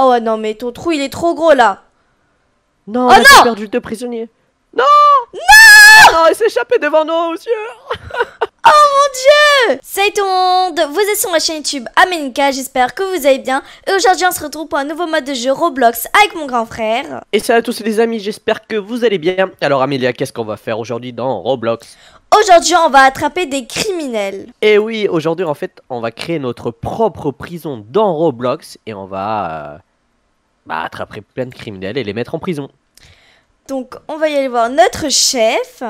Oh non, mais ton trou, il est trop gros là. Non, oh perdu deux prisonniers. Non Non ah, il il échappé devant nous, monsieur Oh mon dieu Salut tout le monde Vous êtes sur ma chaîne YouTube Amenka j'espère que vous allez bien. Et aujourd'hui, on se retrouve pour un nouveau mode de jeu Roblox avec mon grand frère. Et salut à tous les amis, j'espère que vous allez bien. Alors Amélia, qu'est-ce qu'on va faire aujourd'hui dans Roblox Aujourd'hui, on va attraper des criminels. Et eh oui, aujourd'hui, en fait, on va créer notre propre prison dans Roblox et on va... Euh, bah, attraper plein de criminels et les mettre en prison. Donc, on va y aller voir notre chef.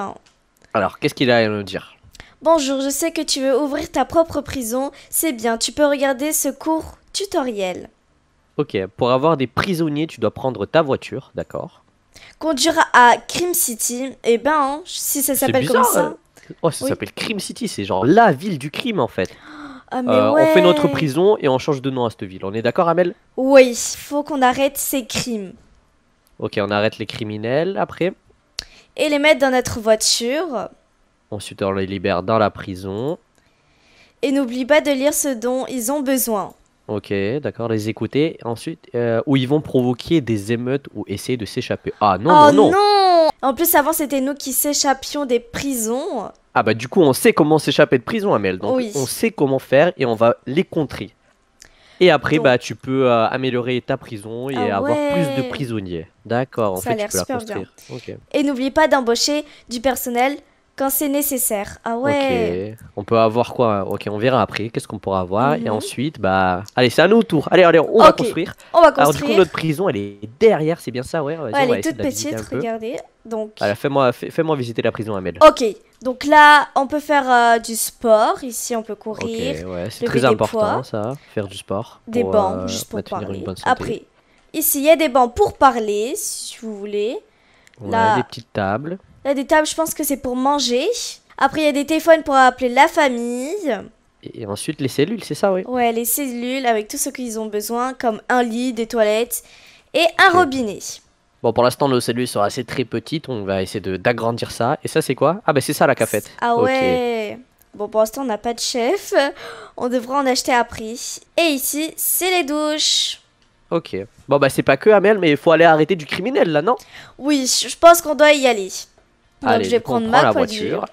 Alors, qu'est-ce qu'il a à nous dire Bonjour, je sais que tu veux ouvrir ta propre prison. C'est bien, tu peux regarder ce cours tutoriel. Ok, pour avoir des prisonniers, tu dois prendre ta voiture, d'accord Conduire à Crime City, eh ben, hein, si ça s'appelle comme ça. Oh, ça s'appelle Crime City, c'est genre la ville du crime en fait. Oh, ah, euh, on fait notre prison et on change de nom à cette ville. On est d'accord, Amel Oui, il faut qu'on arrête ces crimes. Ok, on arrête les criminels après. Et les mettre dans notre voiture. Ensuite, on les libère dans la prison. Et n'oublie pas de lire ce dont ils ont besoin. Ok, d'accord, les écouter. Ensuite, euh, où ils vont provoquer des émeutes ou essayer de s'échapper. Ah non, non, oh non, non En plus, avant, c'était nous qui s'échappions des prisons. Ah bah du coup, on sait comment s'échapper de prison, Amel. Donc on sait comment faire et on va les contrer. Et après, bah tu peux euh, améliorer ta prison et ah avoir plus de prisonniers. D'accord, en fait, tu peux la Bien. Et n'oublie pas d'embaucher du personnel quand c'est nécessaire. Ah ouais. Ok. On peut avoir quoi hein Ok, on verra après. Qu'est-ce qu'on pourra avoir Et mhm. ensuite, bah, allez, c'est à nous tour. Allez, allez, on va construire. On va construire. Alors du coup, notre prison, elle est derrière. C'est bien ça, ouais. ouais elle est toute petite. Regardez. Donc. fais-moi, fais-moi visiter la prison, Amel. Ok. Donc là, on peut faire euh, du sport. Ici, on peut courir. Ok, ouais, c'est très important ça, faire du sport. Des bancs, euh, juste pour parler. Après, ici, il y a des bancs pour parler, si vous voulez. On a des petites tables. Il y a des tables, je pense que c'est pour manger. Après, il y a des téléphones pour appeler la famille. Et ensuite, les cellules, c'est ça, oui Ouais, les cellules avec tout ce qu'ils ont besoin, comme un lit, des toilettes et un robinet. Bon, pour l'instant, nos cellules sont assez très petites. On va essayer d'agrandir ça. Et ça, c'est quoi Ah, bah, c'est ça la cafette. Ah ouais Bon, pour l'instant, on n'a pas de chef. On devra en acheter prix. Et ici, c'est les douches. Ok. Bon, bah, c'est pas que Amel, mais il faut aller arrêter du criminel, là, non Oui, je pense qu'on doit y aller je vais prendre ma voiture.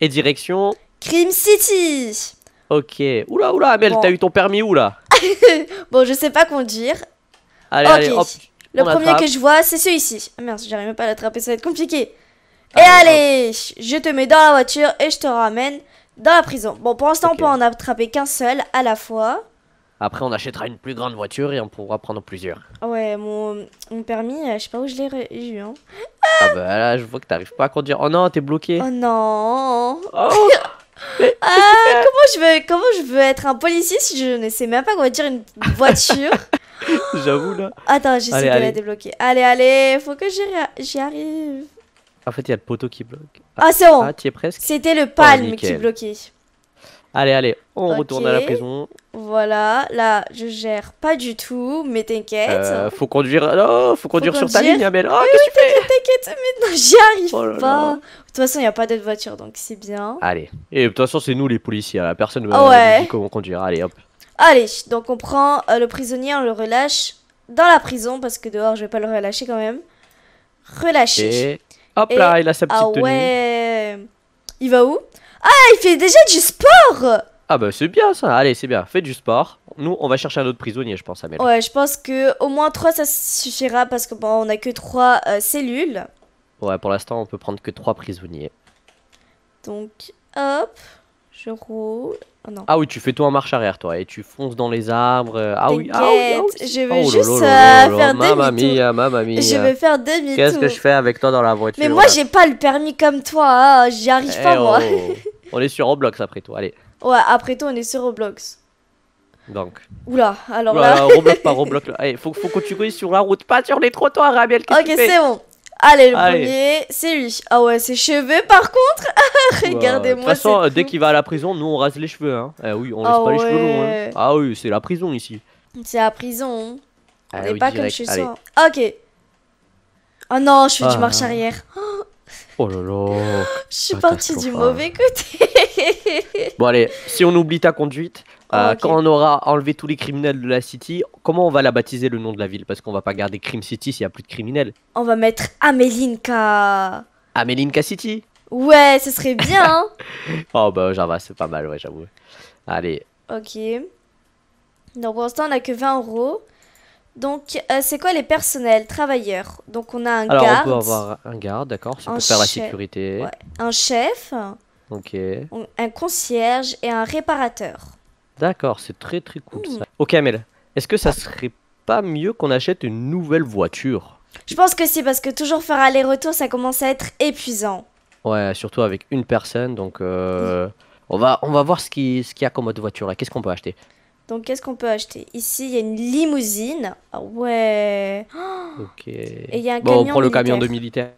Et direction Crime City. Ok. Oula, oula, Amel, t'as eu ton permis où là Bon, je sais pas conduire. Allez, Le premier que je vois, c'est celui-ci. Ah merde, j'arrive même pas à l'attraper, ça va être compliqué. Et allez, je te mets dans la voiture et je te ramène dans la prison. Bon, pour l'instant, on peut en attraper qu'un seul à la fois. Après, on achètera une plus grande voiture et on pourra prendre plusieurs. Ah ouais, mon, permis, euh, je sais pas où je l'ai eu. Hein. Ah bah là, je vois que t'arrives pas à conduire. Oh non, t'es bloqué. Oh non. Oh. Ah, comment je veux comment je veux être un policier si je ne sais même pas comment dire une voiture J'avoue là. Attends, j'essaie de la débloquer. Allez, allez, faut que j'y arrive. En fait, il y a le poteau qui bloque. Ah, c'est bon. Ah, tu es presque. C'était le palme oh, qui bloquait. Allez, allez, on retourne à la prison. Voilà, là, je gère pas du tout, mais t'inquiète. Euh, faut conduire, oh, faut, conduire, sur ta ligne, Amel. Oh, tu T'inquiète, mais non, j'y arrive oh pas. De toute façon, il n'y a pas d'autre voiture, donc c'est bien. Allez, et de toute façon, c'est nous les policiers, la personne ah ne dit comment conduire. Allez, hop. Allez, donc on prend euh, le prisonnier, on le relâche dans la prison, parce que dehors, je vais pas le relâcher quand même. Relâché. hop là, il a sa petite ah tenue. ouais. Il va où ah, il fait déjà du sport Ah bah c'est bien ça, allez c'est bien, Fais du sport. Nous, on va chercher un autre prisonnier, je pense, Amélie. Ouais, je pense que au moins 3, ça suffira parce que bon, on a que 3 euh, cellules. Ouais, pour l'instant, on peut prendre que 3 prisonniers. Donc, hop, je roule. Oh ah oui, tu fais tout en marche arrière, toi, et tu fonces dans les arbres. Euh, ah oui, ah, ah Je veux juste faire demi-tour. Je veux faire demi-tour. Qu'est-ce que je fais avec toi dans la voiture Mais moi, j'ai pas le permis comme toi, hein. j'y arrive pas, eh moi. Oh. On est sur Roblox après tout, allez. Ouais, après tout, on est sur Roblox. Donc. Oula, alors Oula, là. Roblox par Roblox. Allez, faut, faut que tu grilles sur la route, pas sur les trottoirs, Rabiel. Ok, c'est bon. Allez, le premier, c'est lui. Ah ouais, ses cheveux par contre. Regardez-moi. De toute façon, euh, dès qu'il va à la prison, nous on rase les cheveux. Hein. Eh oui, on laisse ah pas les cheveux longs. Hein. Ah oui, c'est la prison ici. C'est la prison. on ah est pas comme chez soi. Ok. Ah non, je fais du ah. marche arrière. Oh là Je suis ah, partie du mauvais côté. bon allez, si on oublie ta conduite, euh, ah, quand on aura enlevé tous les criminels de la city, comment on va la baptiser le nom de la ville Parce qu'on va pas garder Crime City s'il y a plus de criminels. On va mettre Amelinka. Amelinka City Ouais, ce serait bien. Hein. oh bah vois, c'est pas mal, ouais, j'avoue. Allez. Ok. Donc pour l'instant, on a que 20 euros. Donc, euh, c'est quoi les personnels, travailleurs Donc, on a un Alors, on peut avoir un garde, d'accord, ça peut faire la sécurité. Un chef. Ok. Un concierge et un réparateur. D'accord, c'est très très cool hmm. ça. Ok, Amel, est-ce que ça serait pas mieux qu'on achète une nouvelle voiture Je pense que si, parce que toujours faire aller-retour, ça commence à être épuisant. Ouais, surtout avec une personne, donc euh, on, va, on va voir ce qu'il ce qui y a comme autre voiture là. Qu'est-ce qu'on peut acheter donc, qu'est-ce qu'on peut acheter Ici, il y a une limousine. Ah ouais. Ok. Et il y a un bon, on prend le camion de militaire.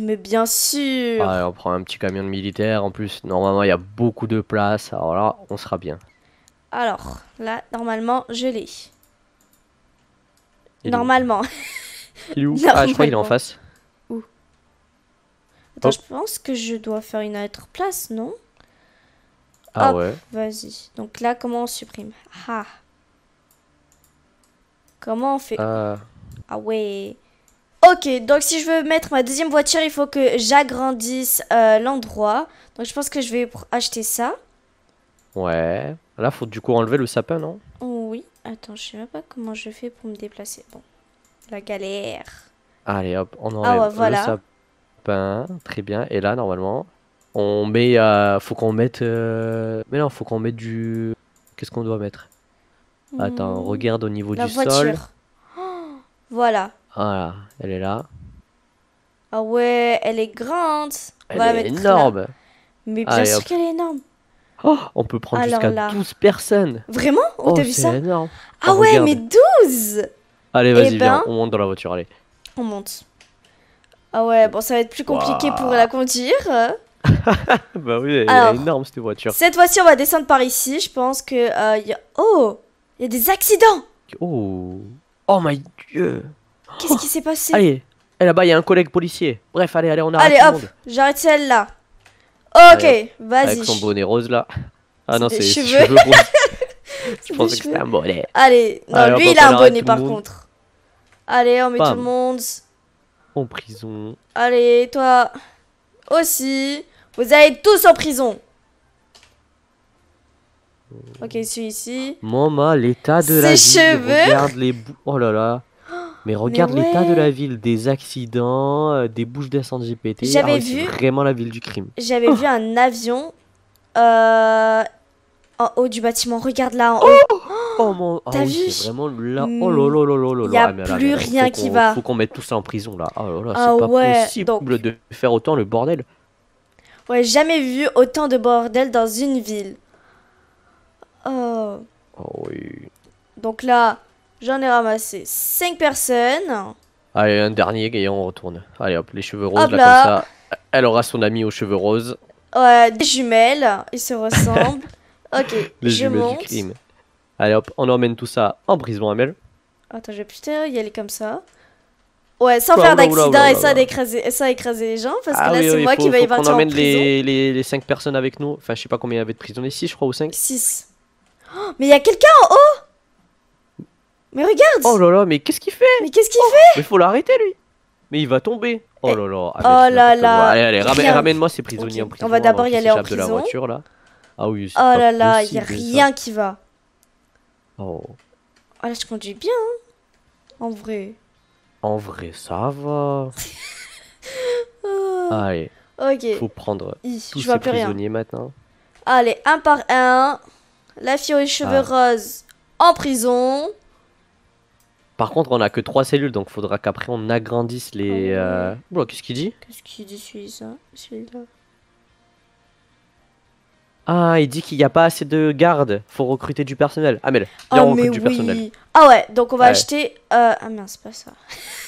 Mais bien sûr. on prend un petit camion de militaire. En plus, normalement, il y a beaucoup de place. Alors là, on sera bien. Alors, là, normalement, je l'ai. Normalement. Il est où Ah, je crois qu'il est en face. Où Attends, oh. je pense que je dois faire une autre place, non ah ouais. Vas-y. Donc là, comment on supprime Ah. Comment on fait Ah. Ah ouais. Ok, donc si je veux mettre ma deuxième voiture, il faut que j'agrandisse euh, l'endroit. Donc je pense que je vais acheter ça. Ouais. Là, faut du coup enlever le sapin, non Oui. Attends, je sais même pas comment je fais pour me déplacer. Bon, la galère. Allez, hop, on ah enlève le sapin. Très bien. Et là, normalement, on met Faut qu'on mette. Euh, mais non, faut qu'on mette du. Qu'est-ce qu'on doit mettre Attends, hmm. regarde au niveau du sol. voilà. Voilà, elle est là. Ah ouais, elle est grande. Elle est énorme. Mais bien sûr qu'elle est énorme. Oh, on peut prendre jusqu'à 12 personnes. Vraiment oh, oh vu ça ah, ah ouais, mais 12 Allez, eh vas-y, viens, ben, on monte dans la voiture, allez. On monte. Ah ouais, bon, ça va être plus compliqué pour la conduire. bah oui, elle est énorme cette voiture. Cette fois-ci, on va descendre par ici. Je pense que. Euh, oh Il y a des accidents Oh Oh my dieu Qu'est-ce qui s'est passé Allez Et eh, là-bas, il y a un collègue policier. Bref, allez, allez, on arrête. Allez, hop J'arrête celle-là. Ok, vas-y. Avec son bonnet rose là. Ah non, c'est cheveux. cheveux Je pensais que c'était un bonnet. Allez, non, lui, il a un bonnet par contre. Allez, on met tout le monde. En prison. Allez, toi aussi. Vous allez tous en prison. Ok, celui-ci. Maman, l'état de la cheveux. ville. Regarde les cheveux. Oh là là. mais regarde l'état de la ville, des accidents, euh, des bouches d'incendie pétées. J'avais ah vu vraiment la ville du crime. J'avais vu un avion euh, en haut du bâtiment. Regarde là en oh haut. Oh, mon. Ah T'as vu Vraiment là. Hmm. Oh là là là là Y a ah, plus rien qui va. Il Faut qu'on mette tout ça en prison là. Oh là là, c'est ah, pas possible de faire autant le bordel jamais vu autant de bordel dans une ville. Oh. Ah Donc là, j'en ai ramassé cinq personnes. Allez, un dernier et on retourne. Allez hop, les cheveux roses, là. comme ça. Elle aura son ami aux cheveux roses. Ouais, des jumelles, ils se ressemblent. ok, les je jumelles du Allez hop, on emmène tout ça en brisement Amel. Attends, je vais putain y aller comme ça. Ouais, sans faire d'accident et sans écraser, écraser les gens, parce que ah là, c'est moi qui vais y partir. On emmène en les, les, les cinq personnes avec nous. Enfin, je sais pas combien il y avait de prisonniers, six, je crois, ou 5. 6. mais il y a quelqu'un en haut Mais regarde Oh là là, mais qu'est-ce qu'il fait Mais qu'est-ce qu'il oh, fait Mais faut l'arrêter, lui Mais il va tomber Oh eh, là là ah, Oh là Allez, ramène-moi ces prisonniers en prison. On va d'abord hein, y aller en prison. de la voiture, là. Ah oui, Oh là là, il y a rien qui va. Oh. Ah là, je conduis bien, hein. en vrai. En vrai, ça va. Ah. Allez. Ok. Faut prendre je tous ces prisonniers maintenant. Allez, un par un. La fille aux cheveux ah. roses en prison. Par contre, on a que trois cellules, donc faudra qu'après on agrandisse les. Oh. Qu'est-ce qu'il dit Qu'est-ce qu'il dit celui-là celui ah, il dit qu'il n'y a pas assez de gardes. Faut recruter du personnel. Amel, ah, il oh, on recrute du personnel. Ah ouais, donc on va acheter. Euh... Ah mince, pas ça.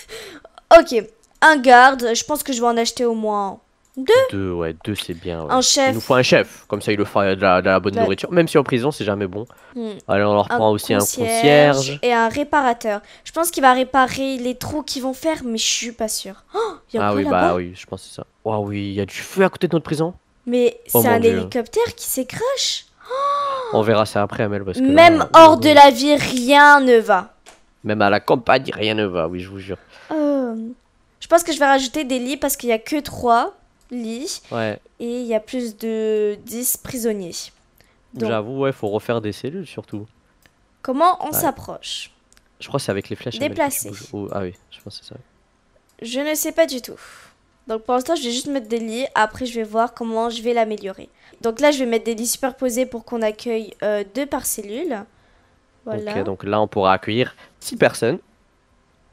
ok, un garde. Je pense que je vais en acheter au moins deux. Deux, ouais, deux c'est bien. Un chef. Il nous faut un chef. Comme ça, il le fera de la, de la bonne nourriture. Même si en prison, c'est jamais bon. Hmm. Alors on leur prend aussi un concierge. Et un réparateur. Je pense qu'il va réparer les trous qu'ils vont faire, mais je suis pas sûre. Oh, y a ah oui, bah oui, je pense que c'est ça. Oh oui, il y a du feu à côté de notre prison. Mais oh c'est un hélicoptère qui s'écrache On verra ça après, Amel. Parce Même hors de la vie, rien ne va. Même à la campagne, rien ne va, oui, je vous jure. Euh, je pense que je vais rajouter des lits parce qu'il n'y a que 3 lits. Et il y a plus de 10 prisonniers. J'avoue, il faut refaire des cellules surtout. Comment on s'approche Je crois que c'est avec les flèches. Déplacer. Oh, ah oui, je pense c'est ça. Je ne sais pas du tout. Donc pour l'instant, je vais juste mettre des lits. Après, je vais voir comment je vais l'améliorer. Donc là, je vais mettre des lits superposés pour qu'on accueille euh, deux par cellule. Voilà. donc là, on pourra accueillir six personnes.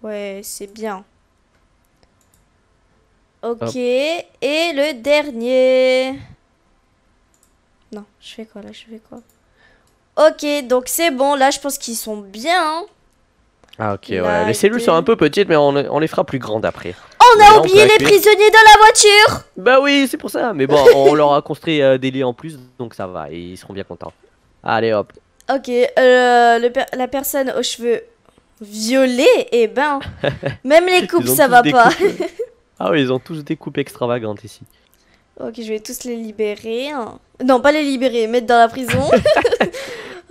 Ouais, c'est bien. Ok, et le dernier. Non, je fais quoi là Je fais quoi Ok, donc c'est bon. Là, je pense qu'ils sont bien. Hein. Ah ok, ouais. Les cellules sont un peu petites, mais on les fera plus grandes après on a oublié les prisonniers dans la voiture Bah oui, c'est pour ça. Mais bon, on leur a construit euh, des lits en plus, donc ça va. Et ils seront bien contents. Allez, hop. Ok, euh, la personne aux cheveux violets, et eh ben, même les coupes, ça va pas. ah oui, ils ont tous des coupes extravagantes ici. Ok, je vais tous les libérer. Hein. Non, pas les libérer, mettre dans la prison.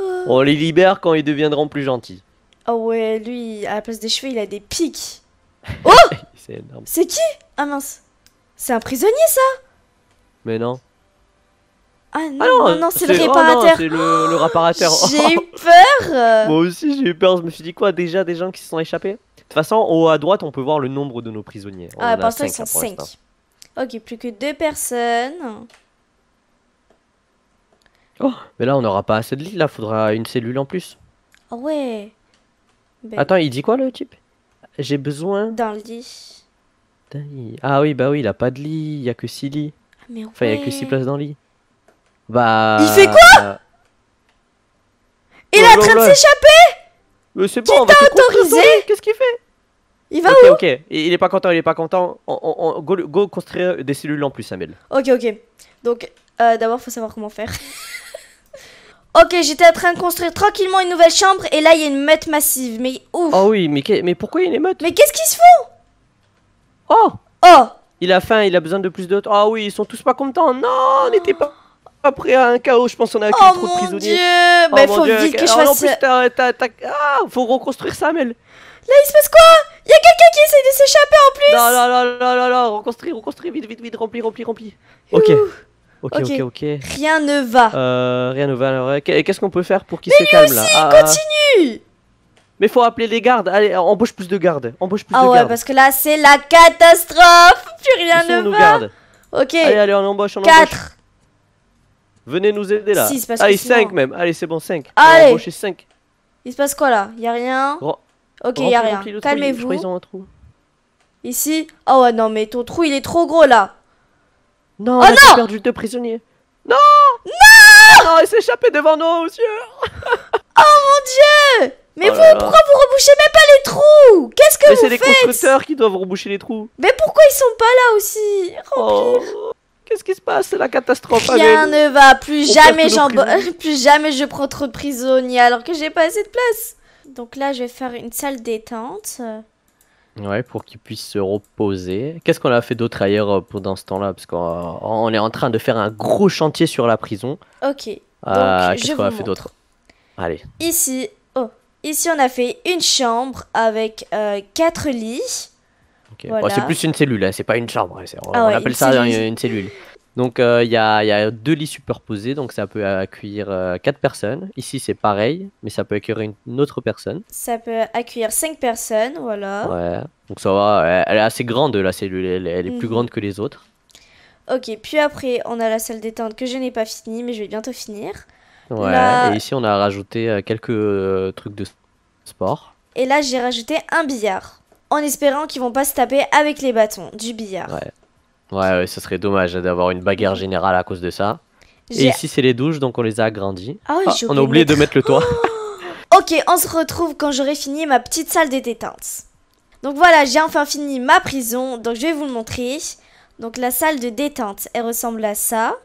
Oh. on les libère quand ils deviendront plus gentils. Oh ouais, lui, à la place des cheveux, il a des pics. Oh c'est qui Ah mince. C'est un prisonnier ça Mais non. Ah non, ah non, c'est le oh, réparateur. J'ai eu peur. Moi aussi j'ai eu peur. Je me suis dit quoi Déjà des gens qui se sont échappés De toute façon, haut à droite, on peut voir le nombre de nos prisonniers. ah, pour l'instant, sont 5. Ok, plus que deux personnes. Oh, mais là, on n'aura pas assez de lits. Là, faudra une cellule en plus. Ah ouais. Ben Attends, il dit quoi le type j'ai besoin. d'un lit. Ah oui, bah oui, il a pas de lit, il y a que 6 lits. Ah, enfin, il y a que 6 places dans le lit. Bah. Il fait quoi Il est en train de s'échapper Mais c'est bon, on autorisé Qu'est-ce qu'il fait Il va où ok, il il est pas content, il est pas content. On, on- go, construire des cellules en plus, Amel. Ok, ok. Donc, euh, d'abord, faut savoir comment faire. Ok, j'étais en train de construire tranquillement une nouvelle chambre et là il y a une meute massive. Mais ouf. Oh oui, mais, mais pourquoi il y a une meute Mais qu'est-ce qu'ils se font Oh Oh Il a faim, il a besoin de plus d'autres. Ah oui, ils sont tous pas contents. Non, on n'était pas après un chaos, je pense qu'on a accueilli oh trop de prisonniers. Oh mon faut dieu, faut vite que je ah, ah, faut reconstruire Samuel. Là, il se passe quoi Il y a quelqu'un qui essaie de s'échapper en plus Non, non, non, non, non, non, reconstruire, reconstruis, vite, vite, vite, rempli, rempli, rempli. Ok. Ok, ok, ok. Rien ne va. Euh, rien ne va. Alors, qu'est-ce qu'on peut faire pour qu'il se calme là ah, ah, continue Mais faut appeler les gardes. Allez, embauche plus de gardes. Embauche plus ah de ouais, gardes. Ah ouais, parce que là, c'est la catastrophe. Plus rien ne va. Ok. Allez, allez, on embauche, on 4. Venez nous aider là. Allez, 5 même. Allez, c'est bon, 5. Allez. Il se passe quoi là Y a rien. ok, y a rien. Calmez-vous. Ici. Oh ouais, non, mais ton trou, il est trop gros là. Oh non, perdu deux prisonniers. Non Non Non, ah, elle s'est échappée devant nous, monsieur Oh mon dieu Mais oh vous, pourquoi vous rebouchez même pas les trous Qu'est-ce que Mais vous faites c'est les constructeurs qui doivent reboucher les trous. Mais pourquoi ils sont pas là aussi oh, Qu'est-ce qui se passe C'est la catastrophe. Rien ne va. Plus jamais Plus jamais je prends trop de prisonniers alors que j'ai pas assez de place. Donc là, je vais faire une salle détente. Ouais, pour qu'ils puissent se reposer. Qu'est-ce qu'on a fait d'autre ailleurs euh, pendant ce temps-là Parce qu'on euh, est en train de faire un gros chantier sur la prison. Ok. Euh, donc, qu'est-ce qu'on a fait d'autre Allez. Ici, oh, ici on a fait une chambre avec quatre lits. Okay. Oh, c'est plus une cellule, hein, c'est pas une chambre. Hein, on, ah appelle ça hein, une, cellule. Donc euh, il y, a deux lits superposés, donc ça peut accueillir euh, quatre personnes. Ici c'est pareil, mais ça peut accueillir une autre personne. Ça peut accueillir cinq personnes, voilà. Ouais, donc ça va, elle est assez grande la cellule, elle, est plus mhm. grande que les autres. Ok, puis après on a la salle détente que je n'ai pas finie, mais je vais bientôt finir. Ouais, et ici on a rajouté euh, quelques trucs de sport. Et là j'ai rajouté un billard, en espérant qu'ils vont pas se taper avec les bâtons du billard. Ouais. Ouais, ça serait dommage d'avoir une bagarre générale à cause de ça. Et ici, c'est les douches, donc on les a agrandies. Ah, ah on a oublié de mettre le toit. ok, on se retrouve quand j'aurai fini ma petite salle de détente. Donc voilà, j'ai enfin fini ma prison, donc je vais vous le montrer. Donc la salle de détente, elle ressemble à ça.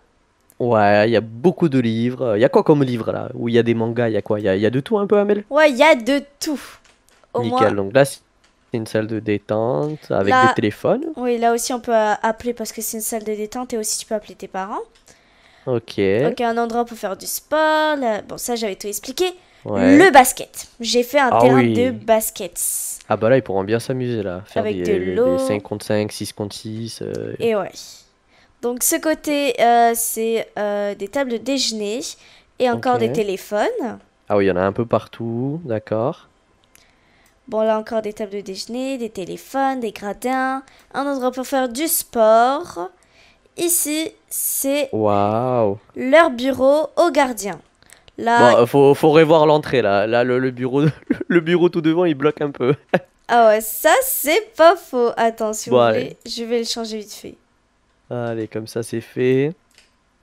Ouais, il y a beaucoup de livres. Il y a quoi comme livre là Où il y a des mangas, il y a quoi Il y, a de tout un peu, Amel Ouais, il y a de tout. Nickel, donc là, c'est une salle de détente avec des téléphones Oui, là aussi on peut euh, appeler parce que c'est une salle de détente et aussi tu peux appeler tes parents. Ok. Donc un endroit pour faire du sport. Bon, ça j'avais tout expliqué. Le basket. J'ai fait un ah terrain de basket. Ah bah là, ils pourront bien s'amuser là. Avec des, de l'eau. 5 contre 5, 6 contre 6. Et ouais. Donc ce côté, euh, c'est euh, des tables de déjeuner et encore des téléphones. Ah oui, il y en a un peu partout, d'accord. Bon, là encore des tables de déjeuner, des téléphones, des gradins, un endroit pour faire du sport. Ici, c'est waouh leur bureau au gardien. Là, bon, euh, faut, faut revoir l'entrée là. Là, le, bureau, le bureau tout devant, il bloque un peu. ah ouais, ça c'est pas faux. Attends, vous je vais le changer vite fait. Allez, comme ça c'est fait.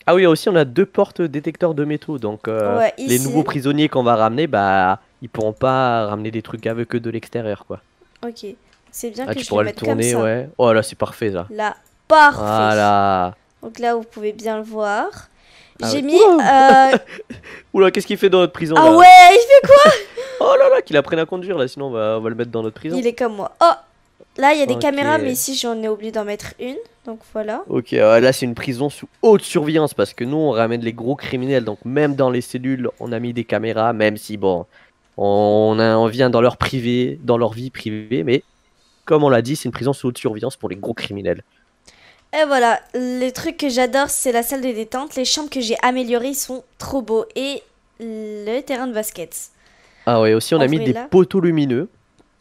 Ah oui, aussi on a deux portes détecteurs de métaux, donc euh, les nouveaux prisonniers qu'on va ramener, bah ils pourront pas ramener des trucs avec eux de l'extérieur, quoi. Ok, c'est bien ah, que tu je le, tourner, ouais. Oh là, c'est parfait ça. Là, parfait. Voilà. Donc là, vous pouvez bien le voir. Ah J'ai mis. Ouh euh, là, Oula, qu'est-ce qu'il fait dans notre prison Ah ouais, il fait quoi Oh là là, qu'il apprenne à conduire là, sinon on va, on va, le mettre dans notre prison. Il est comme moi. Oh Là, il y a des caméras, mais ici j'en ai oublié d'en mettre une. Donc voilà. Ok, euh, là c'est une prison sous haute surveillance parce que nous on ramène les gros criminels. Donc même dans les cellules, on a mis des caméras, même si bon, on, vient dans leur privé, dans leur vie privée, mais comme on l'a dit, c'est une prison sous haute surveillance pour les gros criminels. Et voilà, les trucs que j'adore, c'est la salle de détente. Les chambres que j'ai améliorées sont trop beaux. Et le terrain de basket. Ah ouais, aussi on a mis des poteaux lumineux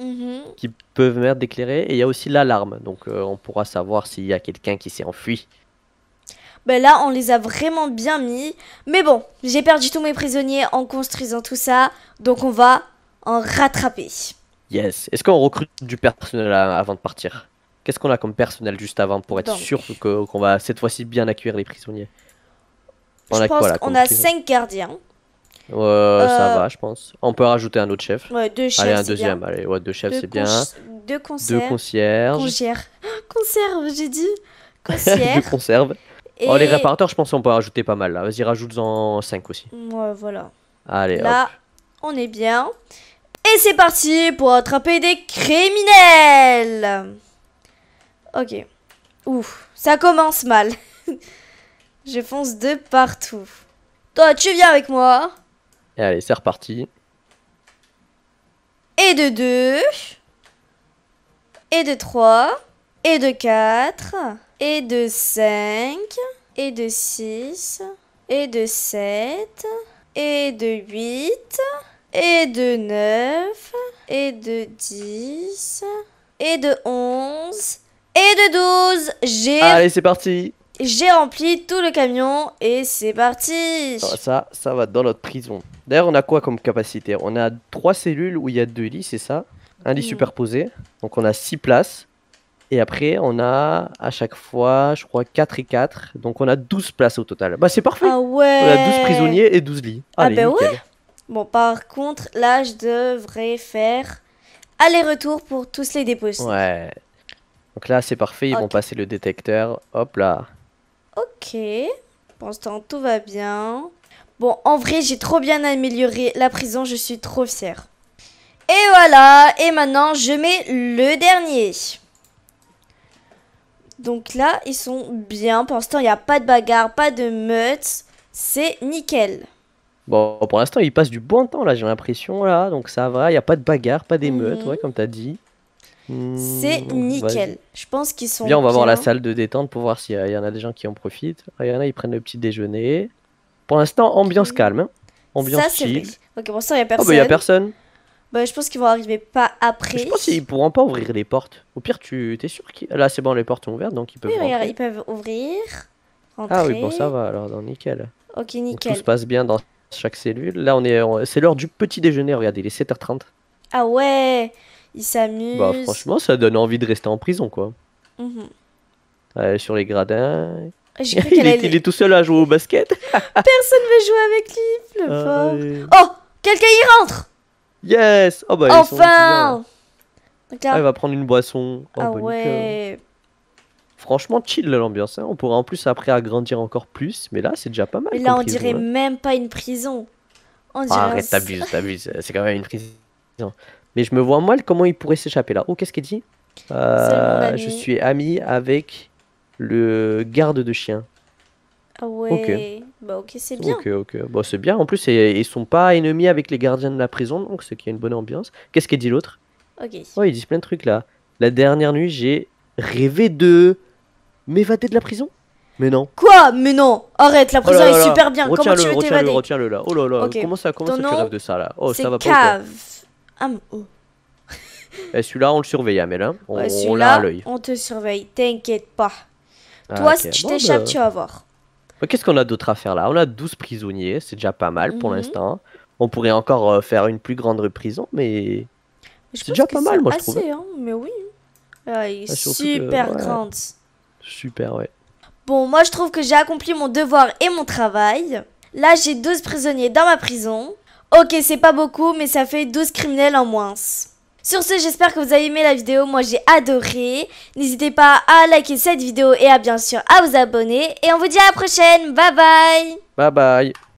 mhm. qui peuvent mettre d'éclairer. Et il y a aussi l'alarme. Donc euh, on pourra savoir s'il y a quelqu'un qui s'est enfui ben là, on les a vraiment bien mis. Mais bon, j'ai perdu tous mes prisonniers en construisant tout ça, donc on va en rattraper. Yes. Est-ce qu'on recrute du personnel avant de partir Qu'est-ce qu'on a comme personnel juste avant pour être sûr qu'on va cette fois-ci bien accueillir les prisonniers on Je pense qu'on a 5 gardiens. Ouais, ça euh, va, je pense. On peut rajouter un autre chef. Ouais, deux chefs. Allez, un deuxième. Allez, ouais, deux chefs, c'est bien. Deux concierges. Deux concierges. Concierge, Conserve, j'ai dit. Concierges. conserves. Oh, les réparateurs, je pense qu'on peut rajouter pas mal là. Vas-y, rajoute-en 5 aussi. Ouais, voilà. Allez, là, on est bien. Et c'est parti pour attraper des criminels. Ok. Ouf, ça commence mal. je fonce de partout. Toi, tu viens avec moi. Et allez, c'est reparti. Et de 2. Et de 3. Et de 4 et de 5, et de 6, et de 7, et de 8, et de 9, et de 10, et de 11, et de 12. J'ai... Allez, c'est parti j'ai rempli tout le camion et c'est parti ah, Ça, ça va dans notre prison. D'ailleurs, on a quoi comme capacité On a trois cellules où il y a deux lits, c'est ça Un lit mm. superposé. Donc on a 6 places. Et après, on a à chaque fois, je crois, 4 et 4. Donc on a 12 places au total. Bah c'est parfait. Ah ouais. On a 12 prisonniers et 12 lits. ah bah ouais. Bon, par contre, là, je devrais faire aller-retour pour tous les déposer. Ouais. Donc là, c'est parfait. Ils vont passer le détecteur. Hop là. Ok. Pour l'instant, tout va bien. Bon, en vrai, j'ai trop bien amélioré la prison. Je suis trop fière. Et voilà. Et maintenant, je mets le dernier. Donc là, ils sont bien. Pour l'instant, il n'y a pas de bagarre, pas de meute. C'est nickel. Bon, pour l'instant, ils passent du bon temps, là, j'ai l'impression, là. Donc ça va, il n'y a pas de bagarre, pas d'émeute, mhm. comme tu as dit. c'est hmm, nickel. Je pense qu'ils sont bien. On va voir la salle de détente pour voir s'il y, y, en a des gens qui en profitent. Il y en a, ils prennent le petit déjeuner. Pour l'instant, ambiance calme. Hein. Ambiance ça, chill. Ok, pour l'instant, il n'y a personne. Oh, ah, bah, y a personne. Bah, je pense qu'ils vont arriver pas après. Je pense qu'ils pourront pas ouvrir les portes. Au pire, tu es sûr qu'ils. là c'est bon, les portes sont ouvertes donc ils peuvent. Oui, ils peuvent ouvrir. Rentrer. Ah oui, bon ça va alors, dans nickel. Ok, nickel. tout se passe bien dans chaque cellule. Là, on est, c'est l'heure du petit déjeuner. Regardez, il est 7h30. Ah ouais, ils s'amusent. Bah franchement, ça donne envie de rester en prison quoi. Mhm. sur les gradins. Ah, il, est, tout seul à jouer au basket. Personne veut jouer avec lui, le fort. Ah oh, quelqu'un y rentre. Yes Oh bah, Enfin Elle ah, va prendre une boisson. ah ouais. Franchement chill l'ambiance. Hein. On pourrait en plus après agrandir encore plus, mais là c'est déjà pas mal. là on dirait hein. même pas une prison. Ah, arrête, t'abuses, t'abuses. c'est quand même une prison. Mais je me vois mal comment il pourrait s'échapper là. Oh qu'est-ce qu'il dit euh, Je suis ami avec le garde de chien. Ah ouais. Bah ok, c'est bien. Ok, ok. Bon, bah, c'est bien. En plus, ils sont pas ennemis avec les gardiens de la prison, donc c'est qu'il y a une bonne ambiance. Qu'est-ce qu'il dit l'autre Ok. Oh, ils disent plein de trucs là. La dernière nuit, j'ai rêvé de m'évader de la prison. Mais non. Quoi Mais non Arrête, la oh prison est super bien. Retiens le, tu le. Retiens-le là. Oh là là, comment ça, comment Ton ça tu rêves de ça là Oh, ça va pas. pas. Cave. Oh. Ah, Et eh, celui-là, on le surveille, Amel. Hein on, on l'a à l'œil. On te surveille, t'inquiète pas. Ah, Toi, si tu t'échappes, bah. tu vas voir. Qu'est-ce qu'on a d'autre à faire là On a 12 prisonniers, c'est déjà pas mal pour mhm. l'instant. On pourrait encore euh, faire une plus grande prison, mais c'est déjà pas mal, moi je trouve. Hein, mais oui. Euh, super grande. Super, ouais. Bon, moi je trouve que j'ai accompli mon devoir et mon travail. Là, j'ai 12 prisonniers dans ma prison. Ok, c'est pas beaucoup, mais ça fait 12 criminels en moins. Sur ce, j'espère que vous avez aimé la vidéo, moi j'ai adoré. N'hésitez pas à liker cette vidéo et à bien sûr à vous abonner. Et on vous dit à la prochaine, bye bye Bye bye